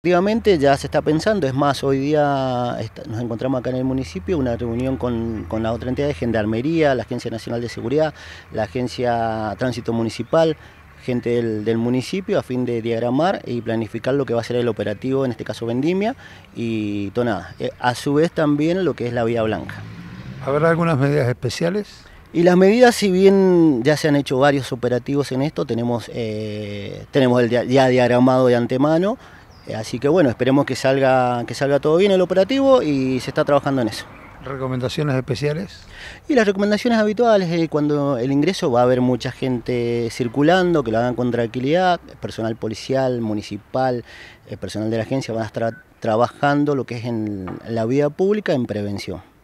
Efectivamente ya se está pensando, es más, hoy día nos encontramos acá en el municipio, una reunión con, la otra entidad de Gendarmería, la Agencia Nacional de Seguridad, la Agencia Tránsito Municipal, gente del, municipio a fin de diagramar y planificar lo que va a ser el operativo, en este caso Vendimia y nada. Eh, a su vez también lo que es la Vía Blanca. ¿Habrá algunas medidas especiales? Y las medidas, si bien ya se han hecho varios operativos en esto, tenemos, eh, tenemos el ya diagramado de antemano, eh, así que bueno, esperemos que salga, que salga todo bien el operativo y se está trabajando en eso. ¿Recomendaciones especiales? Y las recomendaciones habituales, eh, cuando el ingreso va a haber mucha gente circulando, que lo hagan con tranquilidad, personal policial, municipal, eh, personal de la agencia van a estar trabajando lo que es en la vía pública en prevención.